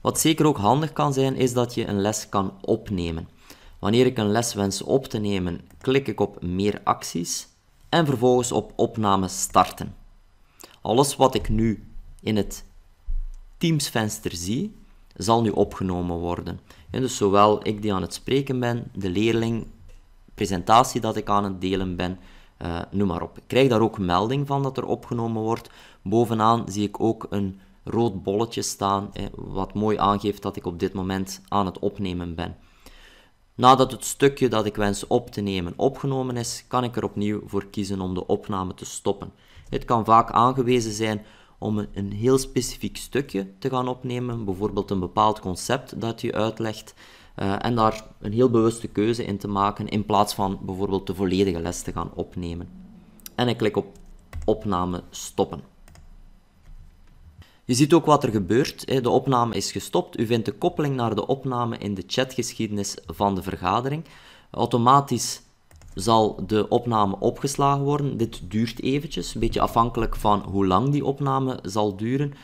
Wat zeker ook handig kan zijn, is dat je een les kan opnemen. Wanneer ik een les wens op te nemen, klik ik op meer acties en vervolgens op opname starten. Alles wat ik nu in het Teams venster zie, zal nu opgenomen worden. En dus zowel ik die aan het spreken ben, de leerling, presentatie dat ik aan het delen ben, eh, noem maar op. Ik krijg daar ook melding van dat er opgenomen wordt. Bovenaan zie ik ook een rood bolletje staan, wat mooi aangeeft dat ik op dit moment aan het opnemen ben. Nadat het stukje dat ik wens op te nemen opgenomen is, kan ik er opnieuw voor kiezen om de opname te stoppen. Het kan vaak aangewezen zijn om een heel specifiek stukje te gaan opnemen, bijvoorbeeld een bepaald concept dat je uitlegt, eh, en daar een heel bewuste keuze in te maken in plaats van bijvoorbeeld de volledige les te gaan opnemen. En ik klik op opname stoppen. Je ziet ook wat er gebeurt. De opname is gestopt. U vindt de koppeling naar de opname in de chatgeschiedenis van de vergadering. Automatisch zal de opname opgeslagen worden. Dit duurt eventjes, een beetje afhankelijk van hoe lang die opname zal duren.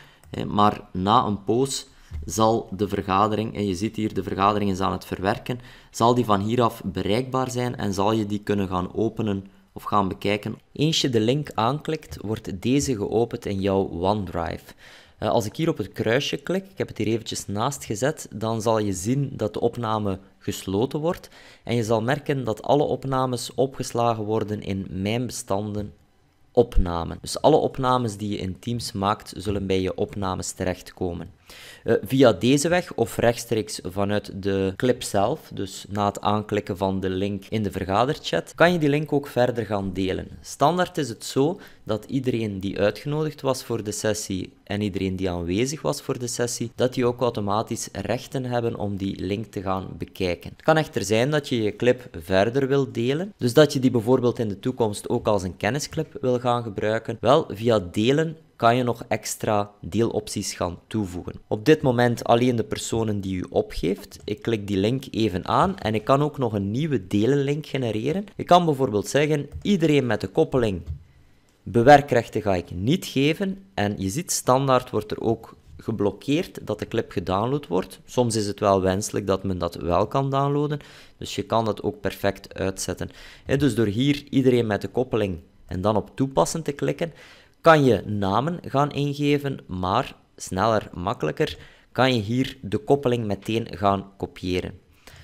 Maar na een poos zal de vergadering, en je ziet hier de vergadering is aan het verwerken, zal die van hieraf bereikbaar zijn en zal je die kunnen gaan openen of gaan bekijken. Eens je de link aanklikt, wordt deze geopend in jouw OneDrive. Eh, als ik hier op het kruisje klik, ik heb het hier eventjes naast gezet, dan zal je zien dat de opname gesloten wordt. En je zal merken dat alle opnames opgeslagen worden in mijn bestanden opnamen. Dus alle opnames die je in Teams maakt, zullen bij je opnames terechtkomen. Eh, via deze weg of rechtstreeks vanuit de clip zelf, dus na het aanklikken van de link in de vergaderchat, kan je die link ook verder gaan delen. Standaard is het zo dat iedereen die uitgenodigd was voor de sessie en iedereen die aanwezig was voor de sessie, dat die ook automatisch rechten hebben om die link te gaan bekijken. Het kan echter zijn dat je je clip verder wilt delen, dus dat je die bijvoorbeeld in de toekomst ook als een kennisclip wil gaan gebruiken. Wel, via delen kan je nog extra deelopties gaan toevoegen. Op dit moment alleen de personen die u opgeeft. Ik klik die link even aan en ik kan ook nog een nieuwe delenlink genereren. Ik kan bijvoorbeeld zeggen, iedereen met de koppeling bewerkrechten ga ik niet geven. En je ziet, standaard wordt er ook geblokkeerd dat de clip gedownload wordt. Soms is het wel wenselijk dat men dat wel kan downloaden, dus je kan dat ook perfect uitzetten. dus door hier iedereen met de koppeling en dan op toepassen te klikken, kan je namen gaan ingeven, maar sneller, makkelijker kan je hier de koppeling meteen gaan kopiëren.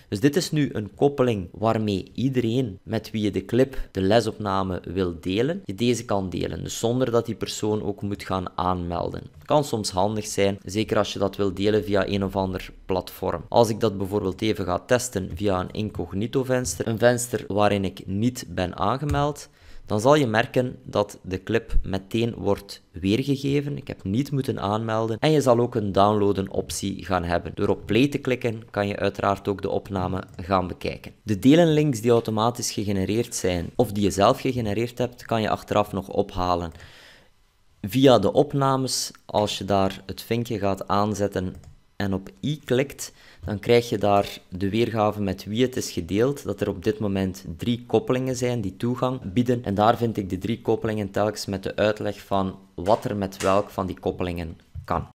Dus dit is nu een koppeling waarmee iedereen met wie je de clip, de lesopname wil delen, je deze kan delen. Dus zonder dat die persoon ook moet gaan aanmelden. Kan soms handig zijn, zeker als je dat wil delen via een of ander platform. Als ik dat bijvoorbeeld even ga testen via een incognito venster, een venster waarin ik niet ben aangemeld, dan zal je merken dat de clip meteen wordt weergegeven. Ik heb niet moeten aanmelden. En je zal ook een downloaden optie gaan hebben. Door op play te klikken kan je uiteraard ook de opname gaan bekijken. De delenlinks die automatisch gegenereerd zijn of die je zelf gegenereerd hebt, kan je achteraf nog ophalen. Via de opnames, als je daar het vinkje gaat aanzetten en op i klikt, dan krijg je daar de weergave met wie het is gedeeld. Dat er op dit moment drie koppelingen zijn die toegang bieden. En daar vind ik de drie koppelingen telkens met de uitleg van wat er met welk van die koppelingen kan.